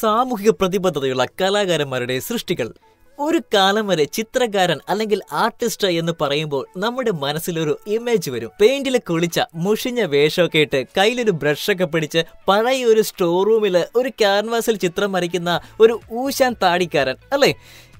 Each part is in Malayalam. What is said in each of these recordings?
സാമൂഹിക പ്രതിബദ്ധതയുള്ള കലാകാരന്മാരുടെ സൃഷ്ടികൾ ഒരു കാലം വരെ ചിത്രകാരൻ അല്ലെങ്കിൽ ആർട്ടിസ്റ്റ് എന്ന് പറയുമ്പോൾ നമ്മുടെ മനസ്സിലൊരു ഇമേജ് വരും പെയിന്റിൽ കുളിച്ച മുഷിഞ്ഞ വേഷമൊക്കെ ഇട്ട് കയ്യിലൊരു ബ്രഷൊക്കെ പിടിച്ച് പഴയ ഒരു സ്റ്റോർ റൂമിൽ ഒരു ക്യാൻവാസിൽ ചിത്രം വരയ്ക്കുന്ന ഒരു ഊശാൻ താടിക്കാരൻ അല്ലേ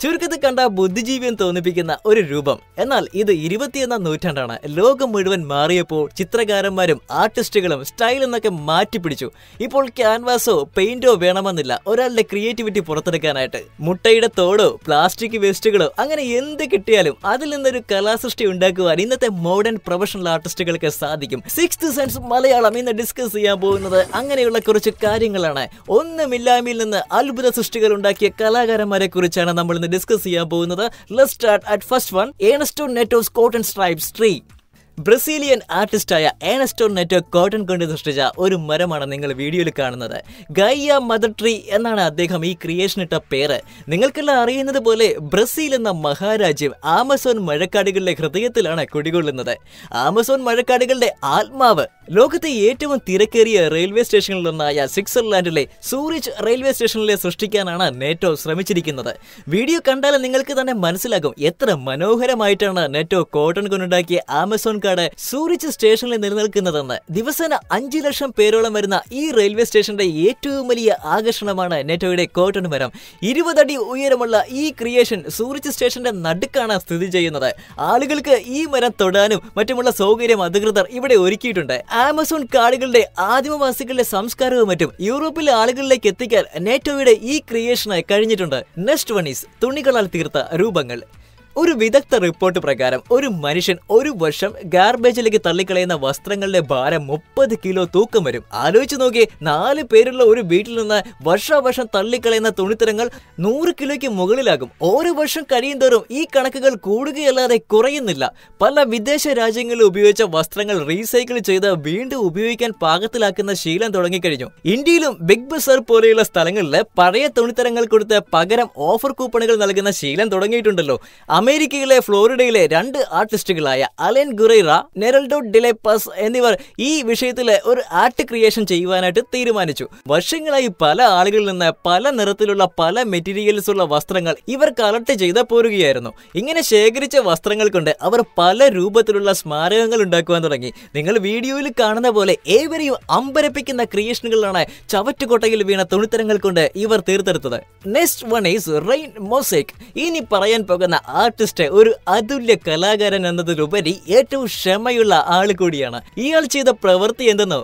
ചുരുക്കത്തിൽ കണ്ട ബുദ്ധിജീവിയം തോന്നിപ്പിക്കുന്ന ഒരു രൂപം എന്നാൽ ഇത് ഇരുപത്തിയൊന്നാം നൂറ്റാണ്ടാണ് ലോകം മുഴുവൻ മാറിയപ്പോൾ ചിത്രകാരന്മാരും ആർട്ടിസ്റ്റുകളും സ്റ്റൈൽ എന്നൊക്കെ മാറ്റിപ്പിടിച്ചു ഇപ്പോൾ ക്യാൻവാസോ പെയിന്റോ വേണമെന്നില്ല ഒരാളുടെ ക്രിയേറ്റിവിറ്റി പുറത്തെടുക്കാനായിട്ട് മുട്ടയുടെ തോടോ പ്ലാ പ്ലാസ്റ്റിക് വേസ്റ്റുകളോ അങ്ങനെ എന്ത് കിട്ടിയാലും അതിൽ നിന്നൊരു കലാസൃഷ്ടി ഉണ്ടാക്കുവാൻ ഇന്നത്തെ മോഡേൺ പ്രൊഫഷണൽ ആർട്ടിസ്റ്റുകൾക്ക് സാധിക്കും സിക്സ് സെൻസ് മലയാളം ഇന്ന് ഡിസ്കസ് ചെയ്യാൻ പോകുന്നത് അങ്ങനെയുള്ള കുറച്ച് കാര്യങ്ങളാണ് ഒന്നുമില്ലായ്മയിൽ നിന്ന് അത്ഭുത സൃഷ്ടികൾ ഉണ്ടാക്കിയ കലാകാരന്മാരെ കുറിച്ചാണ് നമ്മൾ ഇന്ന് ഡിസ്കസ് ചെയ്യാൻ പോകുന്നത് let start at first one Ernesto Neto of and tree Brazilian ആർട്ടിസ്റ്റായ ആനസ്റ്റോൺ നെറ്റോ കോട്ടൺ കൊണ്ട് സൃഷ്ടിച്ച ഒരു മരമാണ് നിങ്ങൾ വീഡിയോയിൽ കാണുന്നത് ഗൈയ മദർ ട്രീ എന്നാണ് അദ്ദേഹം ഈ ക്രിയേഷൻ ഇട്ട പേര് നിങ്ങൾക്കെല്ലാം അറിയുന്നത് പോലെ ബ്രസീൽ എന്ന മഹാരാജ്യം ആമസോൺ മഴക്കാടുകളുടെ ഹൃദയത്തിലാണ് കുടികൊള്ളുന്നത് ആമസോൺ മഴക്കാടുകളുടെ ആത്മാവ് ലോകത്തെ ഏറ്റവും തിരക്കേറിയ റെയിൽവേ സ്റ്റേഷനിലൊന്നായ സ്വിറ്റ്സർലാൻഡിലെ സൂറിച്ച് റെയിൽവേ സ്റ്റേഷനിലെ സൃഷ്ടിക്കാനാണ് നെറ്റോ ശ്രമിച്ചിരിക്കുന്നത് വീഡിയോ കണ്ടാൽ നിങ്ങൾക്ക് തന്നെ മനസ്സിലാകും എത്ര മനോഹരമായിട്ടാണ് നെറ്റോ കോട്ടൺ കൊണ്ടുണ്ടാക്കിയ ആമസോൺ കാർഡ് സൂറിച്ച് സ്റ്റേഷനിൽ നിലനിൽക്കുന്നതെന്ന് ദിവസേന അഞ്ചു ലക്ഷം പേരോളം വരുന്ന ഈ റെയിൽവേ സ്റ്റേഷന്റെ ഏറ്റവും വലിയ ആകർഷണമാണ് നെറ്റോയുടെ കോട്ടൺ മരം ഇരുപതടി ഉയരമുള്ള ഈ ക്രിയേഷൻ സൂറിച്ച് സ്റ്റേഷന്റെ നടുക്കാണ് സ്ഥിതി ചെയ്യുന്നത് ആളുകൾക്ക് ഈ മരം തൊടാനും മറ്റുമുള്ള സൗകര്യം അധികൃതർ ഇവിടെ ഒരുക്കിയിട്ടുണ്ട് ആമസോൺ കാടുകളുടെ ആദിമവാസികളുടെ സംസ്കാരവും മറ്റും യൂറോപ്പിലെ ആളുകളിലേക്ക് എത്തിക്കാൻ നേറ്റോയുടെ ഈ ക്രിയേഷനായി കഴിഞ്ഞിട്ടുണ്ട് നെക്സ്റ്റ് വൺ ഈസ് തുണികളാൽ തീർത്ത രൂപങ്ങൾ ഒരു വിദഗ്ധ റിപ്പോർട്ട് പ്രകാരം ഒരു മനുഷ്യൻ ഒരു വർഷം ഗാർബേജിലേക്ക് തള്ളിക്കളയുന്ന വസ്ത്രങ്ങളുടെ ഭാരം മുപ്പത് കിലോ തൂക്കം വരും ആലോചിച്ച് നോക്കിയേ നാല് പേരുള്ള ഒരു വീട്ടിൽ നിന്ന് വർഷാവർഷം തള്ളിക്കളയുന്ന തുണിത്തരങ്ങൾ നൂറ് കിലോയ്ക്ക് മുകളിലാകും ഓരോ വർഷം കഴിയുന്തോറും ഈ കണക്കുകൾ കൂടുകയല്ലാതെ കുറയുന്നില്ല പല വിദേശ രാജ്യങ്ങളിൽ ഉപയോഗിച്ച വസ്ത്രങ്ങൾ റീസൈക്കിൾ ചെയ്ത് വീണ്ടും ഉപയോഗിക്കാൻ പാകത്തിലാക്കുന്ന ശീലം തുടങ്ങിക്കഴിഞ്ഞു ഇന്ത്യയിലും ബിഗ് ബസാർ പോലെയുള്ള സ്ഥലങ്ങളിൽ പഴയ തുണിത്തരങ്ങൾ കൊടുത്ത് പകരം ഓഫർ കൂപ്പണുകൾ നൽകുന്ന ശീലം തുടങ്ങിയിട്ടുണ്ടല്ലോ അമേരിക്കയിലെ ഫ്ലോറിഡയിലെ രണ്ട് ആർട്ടിസ്റ്റുകളായ അലൻ ഗുറൈറ നെറൽഡോ ഡിലെപ്പസ് എന്നിവർ ഈ വിഷയത്തിൽ ഒരു ആർട്ട് ക്രിയേഷൻ ചെയ്യുവാനായിട്ട് തീരുമാനിച്ചു വർഷങ്ങളായി പല ആളുകളിൽ നിന്ന് പല നിറത്തിലുള്ള പല മെറ്റീരിയൽസ് ഉള്ള വസ്ത്രങ്ങൾ ഇവർ കളക്ട് ചെയ്ത് പോരുകയായിരുന്നു ഇങ്ങനെ ശേഖരിച്ച വസ്ത്രങ്ങൾ കൊണ്ട് അവർ പല രൂപത്തിലുള്ള സ്മാരകങ്ങൾ ഉണ്ടാക്കുവാൻ തുടങ്ങി നിങ്ങൾ വീഡിയോയിൽ കാണുന്ന പോലെ ഏവരെയും അമ്പരപ്പിക്കുന്ന ക്രിയേഷനുകളാണ് ചവറ്റുകൊട്ടയിൽ വീണ തുണിത്തരങ്ങൾ കൊണ്ട് ഇവർ തീർത്തെടുത്തത് next one is rain mosaic ഇനി പറയാൻ പോകുന്ന ആർട്ട് ബാപ്റ്റിസ്റ്റ് ഒരു അതുല്യ കലാകാരൻ എന്നതിലുപരി ഏറ്റവും ക്ഷമയുള്ള ആൾ കൂടിയാണ് ഇയാൾ ചെയ്ത പ്രവൃത്തി എന്തെന്നോ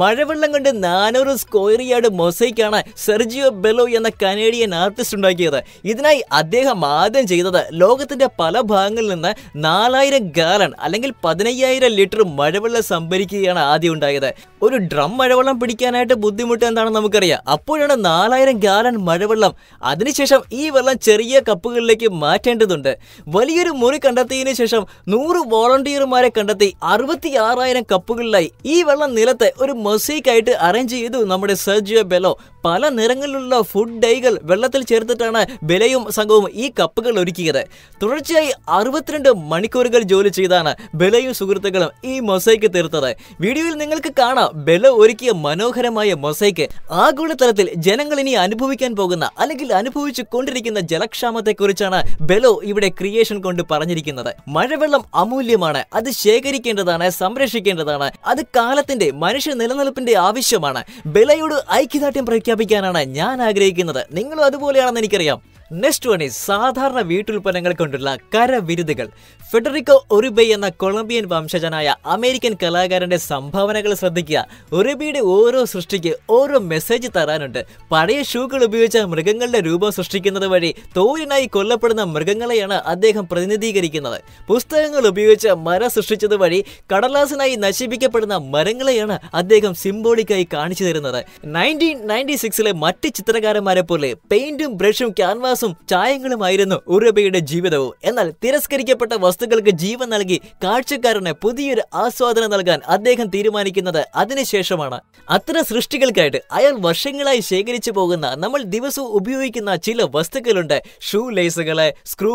മഴവെള്ളം കൊണ്ട് നാനൂറ് സ്ക്വയർ യാർഡ് മൊസൈക്കാണ് സെർജിയോ ബെലോ എന്ന കനേഡിയൻ ആർട്ടിസ്റ്റ് ഉണ്ടാക്കിയത് ഇതിനായി അദ്ദേഹം ആദ്യം ചെയ്തത് ലോകത്തിന്റെ പല ഭാഗങ്ങളിൽ നിന്ന് നാലായിരം ഗാലൺ അല്ലെങ്കിൽ പതിനയ്യായിരം ലിറ്റർ മഴവെള്ളം സംഭരിക്കുകയാണ് ആദ്യം ഉണ്ടായത് ഒരു ഡ്രം മഴവെള്ളം പിടിക്കാനായിട്ട് ബുദ്ധിമുട്ട് എന്താണെന്ന് നമുക്കറിയാം അപ്പോഴാണ് നാലായിരം ഗാലൺ മഴവെള്ളം അതിനുശേഷം ഈ വെള്ളം ചെറിയ കപ്പുകളിലേക്ക് മാറ്റേണ്ടതുണ്ട് വലിയൊരു മുറി കണ്ടെത്തിയതിനു ശേഷം നൂറ് വോളണ്ടിയർമാരെ കണ്ടെത്തി അറുപത്തി ആറായിരം കപ്പുകളിലായി ഈ വെള്ളം നിലത്തെ ഒരു മൊസൈക്കായിട്ട് അറേഞ്ച് ചെയ്തു നമ്മുടെ സെർജിയോ ബെലോ പല നിറങ്ങളിലുള്ള ഫുഡ് ഡൈകൾ വെള്ളത്തിൽ ചേർത്തിട്ടാണ് ബെലയും സംഘവും ഈ കപ്പുകൾ ഒരുക്കിയത് തുടർച്ചയായി അറുപത്തിരണ്ട് മണിക്കൂറുകൾ ജോലി ചെയ്താണ് ബെലയും സുഹൃത്തുക്കളും ഈ മൊസൈക്ക് തീർത്തത് വീഡിയോയിൽ നിങ്ങൾക്ക് കാണാം ബെല ഒരുക്കിയ മനോഹരമായ മൊസൈക്ക് ആഗോളതലത്തിൽ ജനങ്ങൾ ഇനി അനുഭവിക്കാൻ പോകുന്ന അല്ലെങ്കിൽ അനുഭവിച്ചു കൊണ്ടിരിക്കുന്ന ജലക്ഷാമത്തെക്കുറിച്ചാണ് ബെലോ ഇവിടെ ക്രിയേഷൻ കൊണ്ട് പറഞ്ഞിരിക്കുന്നത് മഴവെള്ളം അമൂല്യമാണ് അത് ശേഖരിക്കേണ്ടതാണ് സംരക്ഷിക്കേണ്ടതാണ് അത് കാലത്തിന്റെ മനുഷ്യ നിലനിൽപ്പിന്റെ ആവശ്യമാണ് ബലയോട് ഐക്യദാർഢ്യം പ്രഖ്യാപിക്കാനാണ് ഞാൻ ആഗ്രഹിക്കുന്നത് നിങ്ങളും അതുപോലെയാണെന്ന് എനിക്കറിയാം നെക്സ്റ്റ് വൺ ഈസ് സാധാരണ വീട്ടുൽപ്പന്നങ്ങൾ കൊണ്ടുള്ള കരവിരുതുകൾ ഫെഡറിക്കോ ഒറിബെ എന്ന കൊളംബിയൻ വംശജനായ അമേരിക്കൻ കലാകാരന്റെ സംഭാവനകൾ ശ്രദ്ധിക്കുക ഒറിബിയുടെ ഓരോ സൃഷ്ടിക്ക് ഓരോ മെസ്സേജ് തരാനുണ്ട് പഴയ ഷൂകൾ ഉപയോഗിച്ച മൃഗങ്ങളുടെ രൂപം സൃഷ്ടിക്കുന്നത് വഴി തോലിനായി കൊല്ലപ്പെടുന്ന മൃഗങ്ങളെയാണ് അദ്ദേഹം പ്രതിനിധീകരിക്കുന്നത് പുസ്തകങ്ങൾ ഉപയോഗിച്ച് മര സൃഷ്ടിച്ചത് വഴി കടലാസിനായി നശിപ്പിക്കപ്പെടുന്ന മരങ്ങളെയാണ് അദ്ദേഹം സിംബോളിക്കായി കാണിച്ചു തരുന്നത് നയൻറ്റീൻ നയൻറ്റി സിക്സിലെ മറ്റ് ചിത്രകാരന്മാരെ പോലെ പെയിന്റും ബ്രഷും ക്യാൻവാസ് ഗ്ലാസും ചായങ്ങളുമായിരുന്നു ഉറുബയുടെ ജീവിതവും എന്നാൽ തിരസ്കരിക്കപ്പെട്ട വസ്തുക്കൾക്ക് ജീവൻ നൽകി കാഴ്ചക്കാരന് പുതിയൊരു ആസ്വാദനം നൽകാൻ അദ്ദേഹം തീരുമാനിക്കുന്നത് അതിനുശേഷമാണ് അത്തരം സൃഷ്ടികൾക്കായിട്ട് അയാൾ വർഷങ്ങളായി ശേഖരിച്ചു പോകുന്ന നമ്മൾ ദിവസവും ഉപയോഗിക്കുന്ന ചില വസ്തുക്കളുണ്ട് ഷൂ ലേസുകള് സ്ക്രൂ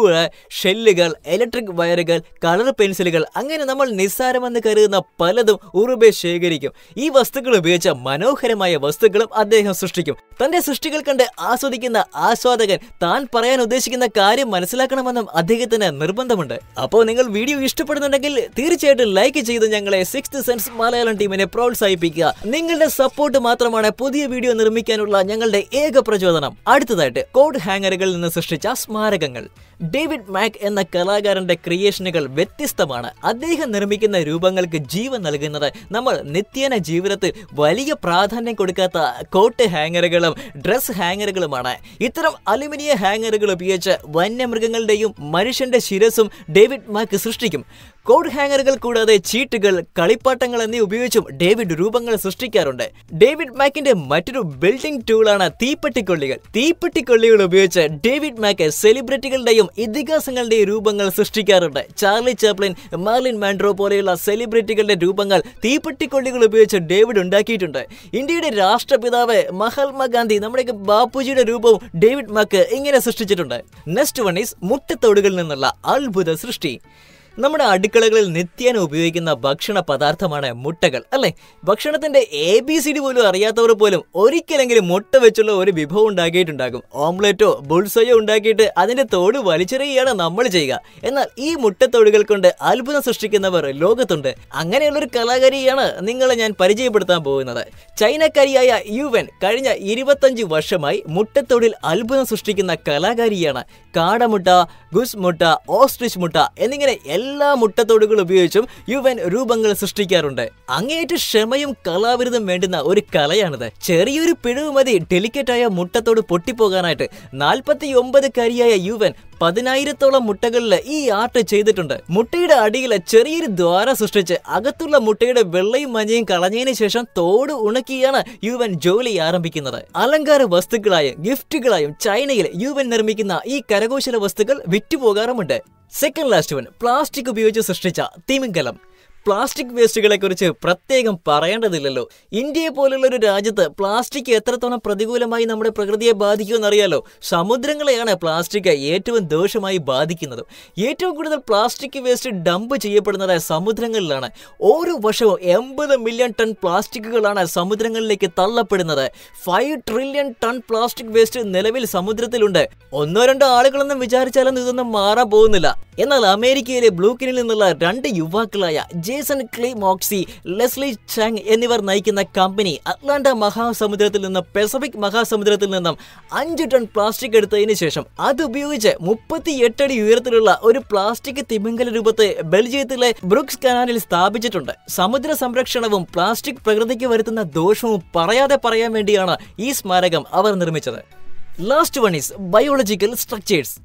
ഷെല്ലുകൾ ഇലക്ട്രിക് വയറുകൾ കളർ പെൻസിലുകൾ അങ്ങനെ നമ്മൾ നിസ്സാരമെന്ന് കരുതുന്ന പലതും ഉറുബെ ശേഖരിക്കും ഈ വസ്തുക്കൾ ഉപയോഗിച്ച മനോഹരമായ വസ്തുക്കളും അദ്ദേഹം സൃഷ്ടിക്കും തന്റെ സൃഷ്ടികൾ കണ്ട് ആസ്വദിക്കുന്ന ആസ്വാദകൻ താൻ പറയാൻ ഉദ്ദേശിക്കുന്ന കാര്യം മനസ്സിലാക്കണമെന്നും അദ്ദേഹത്തിന് നിർബന്ധമുണ്ട് അപ്പോൾ നിങ്ങൾ വീഡിയോ ഇഷ്ടപ്പെടുന്നുണ്ടെങ്കിൽ തീർച്ചയായിട്ടും ലൈക്ക് ചെയ്ത് ഞങ്ങളെ സിക്സ് സെൻസ് മലയാളം ടീമിനെ പ്രോത്സാഹിപ്പിക്കുക നിങ്ങളുടെ സപ്പോർട്ട് മാത്രമാണ് പുതിയ വീഡിയോ നിർമ്മിക്കാനുള്ള ഞങ്ങളുടെ ഏക പ്രചോദനം അടുത്തതായിട്ട് കോഡ് ഹാങ്ങറുകളിൽ നിന്ന് സൃഷ്ടിച്ച സ്മാരകങ്ങൾ ഡേവിഡ് മാക് എന്ന കലാകാരന്റെ ക്രിയേഷനുകൾ വ്യത്യസ്തമാണ് അദ്ദേഹം നിർമ്മിക്കുന്ന രൂപങ്ങൾക്ക് ജീവൻ നൽകുന്നത് നമ്മൾ നിത്യേന ജീവിതത്തിൽ വലിയ പ്രാധാന്യം കൊടുക്കാത്ത കോട്ട് ഹാങ്ങറുകളും ഡ്രസ് ഹാങ്ങറുകളുമാണ് ഇത്തരം അലുമിനിയ ഹാങ്ങറുകൾ ഉപയോഗിച്ച് വന്യമൃഗങ്ങളുടെയും മനുഷ്യന്റെ ശിരസും ഡേവിഡ് മാക്ക് സൃഷ്ടിക്കും കോഡ് ഹാങ്ങറുകൾ കൂടാതെ ചീട്ടുകൾ കളിപ്പാട്ടങ്ങൾ എന്നീ ഉപയോഗിച്ചും ഡേവിഡ് രൂപങ്ങൾ സൃഷ്ടിക്കാറുണ്ട് ഡേവിഡ് മാക്കിന്റെ മറ്റൊരു ബിൽഡിംഗ് ടൂളാണ് തീപ്പെട്ടിക്കൊള്ളികൾ തീപ്പെട്ടിക്കൊള്ളികൾ ഉപയോഗിച്ച് ഡേവിഡ് മാക്ക് സെലിബ്രിറ്റികളുടെയും ഇതിഹാസങ്ങളുടെയും രൂപങ്ങൾ സൃഷ്ടിക്കാറുണ്ട് ചാർലി ചാപ്ലിൻ മാർലിൻ മാൻഡ്രോ പോലെയുള്ള സെലിബ്രിറ്റികളുടെ രൂപങ്ങൾ തീപ്പെട്ടിക്കൊള്ളികൾ ഉപയോഗിച്ച് ഡേവിഡ് ഉണ്ടാക്കിയിട്ടുണ്ട് ഇന്ത്യയുടെ രാഷ്ട്രപിതാവ് മഹാത്മാഗാന്ധി നമ്മുടെ ബാപ്പുജിയുടെ രൂപവും ഡേവിഡ് മാക്ക് ഇങ്ങനെ സൃഷ്ടിച്ചിട്ടുണ്ട് നെക്സ്റ്റ് വൺ ഈസ് മുട്ടത്തോടുകളിൽ നിന്നുള്ള അത്ഭുത സൃഷ്ടി നമ്മുടെ അടുക്കളകളിൽ നിത്യേന ഉപയോഗിക്കുന്ന ഭക്ഷണ പദാർത്ഥമാണ് മുട്ടകൾ അല്ലേ ഭക്ഷണത്തിന്റെ എ ബി സി ഡി പോലും അറിയാത്തവർ പോലും ഒരിക്കലെങ്കിലും മുട്ട വെച്ചുള്ള ഒരു വിഭവം ഉണ്ടാക്കിയിട്ടുണ്ടാകും ഓംലെറ്റോ ബുൾസയോ ഉണ്ടാക്കിയിട്ട് അതിന്റെ തോട് വലിച്ചെറിയുകയാണ് നമ്മൾ ചെയ്യുക എന്നാൽ ഈ മുട്ടത്തോടുകൾ കൊണ്ട് അത്ഭുതം സൃഷ്ടിക്കുന്നവർ ലോകത്തുണ്ട് അങ്ങനെയുള്ളൊരു കലാകാരിയാണ് നിങ്ങളെ ഞാൻ പരിചയപ്പെടുത്താൻ പോകുന്നത് ചൈനക്കാരിയായ എൻ കഴിഞ്ഞ ഇരുപത്തഞ്ച് വർഷമായി മുട്ടത്തോടിൽ അത്ഭുതം സൃഷ്ടിക്കുന്ന കലാകാരിയാണ് കാടമുട്ട ഗുസ് മുട്ട ഓസ്ട്രിച്ച് മുട്ട എന്നിങ്ങനെ എല്ലാ മുട്ടത്തോടുകൾ ഉപയോഗിച്ചും യുവൻ രൂപങ്ങൾ സൃഷ്ടിക്കാറുണ്ട് അങ്ങേറ്റ് ക്ഷമയും കലാവിരുതും വേണ്ടുന്ന ഒരു കലയാണിത് ചെറിയൊരു പിഴവ് മതി ഡെലിക്കറ്റായ മുട്ടത്തോട് പൊട്ടിപ്പോകാനായിട്ട് നാൽപ്പത്തി ഒമ്പതുകാരിയായ യുവൻ പതിനായിരത്തോളം മുട്ടകളിൽ ഈ ആർട്ട് ചെയ്തിട്ടുണ്ട് മുട്ടയുടെ അടിയിലെ ചെറിയൊരു ദ്വാരം സൃഷ്ടിച്ച് അകത്തുള്ള മുട്ടയുടെ വെള്ളയും മഞ്ഞയും കളഞ്ഞതിന് ശേഷം തോട് ഉണക്കിയാണ് എൻ ജോലി ആരംഭിക്കുന്നത് അലങ്കാര വസ്തുക്കളായും ഗിഫ്റ്റുകളായും ചൈനയിൽ എൻ നിർമ്മിക്കുന്ന ഈ കരകൗശല വസ്തുക്കൾ വിറ്റുപോകാറുമുണ്ട് സെക്കൻഡ് ലാസ്റ്റ് വൺ പ്ലാസ്റ്റിക് ഉപയോഗിച്ച് സൃഷ്ടിച്ച തിമിംഗലം പ്ലാസ്റ്റിക് വേസ്റ്റുകളെക്കുറിച്ച് പ്രത്യേകം പറയേണ്ടതില്ലല്ലോ ഇന്ത്യയെ പോലുള്ള ഒരു രാജ്യത്ത് പ്ലാസ്റ്റിക് എത്രത്തോളം പ്രതികൂലമായി നമ്മുടെ പ്രകൃതിയെ ബാധിക്കുമെന്നറിയാലോ സമുദ്രങ്ങളെയാണ് പ്ലാസ്റ്റിക് ഏറ്റവും ദോഷമായി ബാധിക്കുന്നത് ഏറ്റവും കൂടുതൽ പ്ലാസ്റ്റിക് വേസ്റ്റ് ഡംപ് ചെയ്യപ്പെടുന്നത് സമുദ്രങ്ങളിലാണ് ഓരോ വർഷവും എൺപത് മില്യൺ ടൺ പ്ലാസ്റ്റിക്കുകളാണ് സമുദ്രങ്ങളിലേക്ക് തള്ളപ്പെടുന്നത് five trillion ton plastic waste നിലവിൽ സമുദ്രത്തിലുണ്ട് ഒന്നോ രണ്ടോ ആളുകളൊന്നും വിചാരിച്ചാലൊന്നും ഇതൊന്നും മാറാൻ പോകുന്നില്ല എന്നാൽ അമേരിക്കയിലെ ബ്ലൂക്കിനിൽ നിന്നുള്ള രണ്ട് യുവാക്കളായ Jason Clay Moxie Leslie Chang എന്നിവർ നയിക്കുന്ന കമ്പനി അറ്റ്ലാന്റ മഹാസമുദ്രത്തിൽ നിന്നും പെസഫിക് മഹാസമുദ്രത്തിൽ നിന്നും അഞ്ച് ടൺ പ്ലാസ്റ്റിക് എടുത്തതിന് ശേഷം അത് ഉപയോഗിച്ച് മുപ്പത്തി എട്ടടി ഉയരത്തിലുള്ള ഒരു പ്ലാസ്റ്റിക് തിമിംഗല രൂപത്തെ ബെൽജിയത്തിലെ ബ്രുക്സ് കനാലിൽ സ്ഥാപിച്ചിട്ടുണ്ട് സമുദ്ര സംരക്ഷണവും പ്ലാസ്റ്റിക് പ്രകൃതിക്ക് വരുത്തുന്ന ദോഷവും പറയാതെ പറയാൻ വേണ്ടിയാണ് ഈ സ്മാരകം അവർ നിർമ്മിച്ചത് last one is biological structures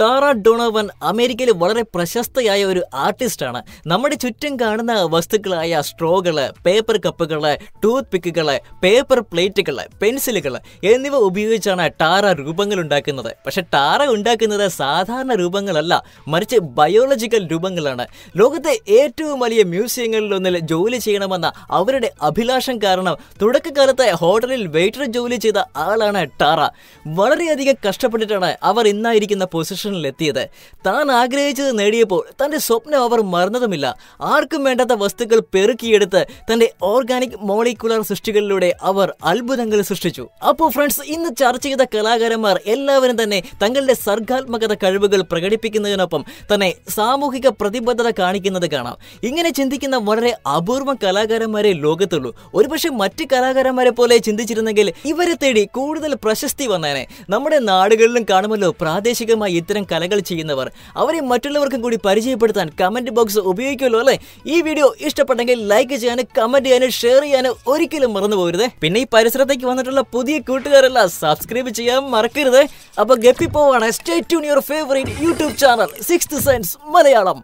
Tara Donovan അമേരിക്കയിൽ വളരെ പ്രശസ്തയായ ഒരു ആർട്ടിസ്റ്റാണ് നമ്മുടെ ചുറ്റും കാണുന്ന വസ്തുക്കളായ സ്ട്രോകള് പേപ്പർ കപ്പുകള് ടൂത്ത് പിക്കുകള് പേപ്പർ പ്ലേറ്റുകള് പെൻസിലുകള് എന്നിവ ഉപയോഗിച്ചാണ് ടാറ രൂപങ്ങൾ ഉണ്ടാക്കുന്നത് പക്ഷെ ടാറ ഉണ്ടാക്കുന്നത് സാധാരണ രൂപങ്ങളല്ല മറിച്ച് ബയോളജിക്കൽ രൂപങ്ങളാണ് ലോകത്തെ ഏറ്റവും വലിയ മ്യൂസിയങ്ങളിലൊന്നിൽ ജോലി ചെയ്യണമെന്ന അവരുടെ അഭിലാഷം കാരണം തുടക്കകാലത്തെ ഹോട്ടലിൽ വെയിറ്റർ ജോലി ചെയ്ത ആളാണ് ടാറ വളരെയധികം കഷ്ടപ്പെട്ടിട്ടാണ് അവർ ഇന്നായിരിക്കുന്ന പൊസിഷൻ സ്റ്റേഷനിലെത്തിയത് താൻ ആഗ്രഹിച്ചത് നേടിയപ്പോൾ തൻ്റെ സ്വപ്നം അവർ മറന്നതുമില്ല ആർക്കും വേണ്ടാത്ത വസ്തുക്കൾ പെറുക്കിയെടുത്ത് തൻ്റെ ഓർഗാനിക് മോളിക്കുലർ സൃഷ്ടികളിലൂടെ അവർ അത്ഭുതങ്ങൾ സൃഷ്ടിച്ചു അപ്പോൾ ഫ്രണ്ട്സ് ഇന്ന് ചർച്ച ചെയ്ത കലാകാരന്മാർ എല്ലാവരും തന്നെ തങ്ങളുടെ സർഗാത്മകത കഴിവുകൾ പ്രകടിപ്പിക്കുന്നതിനൊപ്പം തന്നെ സാമൂഹിക പ്രതിബദ്ധത കാണിക്കുന്നത് കാണാം ഇങ്ങനെ ചിന്തിക്കുന്ന വളരെ അപൂർവ കലാകാരന്മാരെ ലോകത്തുള്ളൂ ഒരുപക്ഷെ മറ്റ് കലാകാരന്മാരെ പോലെ ചിന്തിച്ചിരുന്നെങ്കിൽ ഇവരെ തേടി കൂടുതൽ പ്രശസ്തി വന്നേനെ നമ്മുടെ നാടുകളിലും കാണുമല്ലോ പ്രാദേശികമായി ഇത്തരം ഇത്തരം കലകൾ ചെയ്യുന്നവർ അവരെ മറ്റുള്ളവർക്കും കൂടി പരിചയപ്പെടുത്താൻ കമൻറ്റ് ബോക്സ് ഉപയോഗിക്കുമല്ലോ അല്ലേ ഈ വീഡിയോ ഇഷ്ടപ്പെട്ടെങ്കിൽ ലൈക്ക് ചെയ്യാനും കമൻറ്റ് ചെയ്യാനും ഷെയർ ചെയ്യാനും ഒരിക്കലും മറന്നു പിന്നെ ഈ പരിസരത്തേക്ക് വന്നിട്ടുള്ള പുതിയ കൂട്ടുകാരെല്ലാം സബ്സ്ക്രൈബ് ചെയ്യാൻ മറക്കരുത് അപ്പോൾ ഗപ്പി പോവാണ് stay tune your favourite YouTube channel six science Malayalam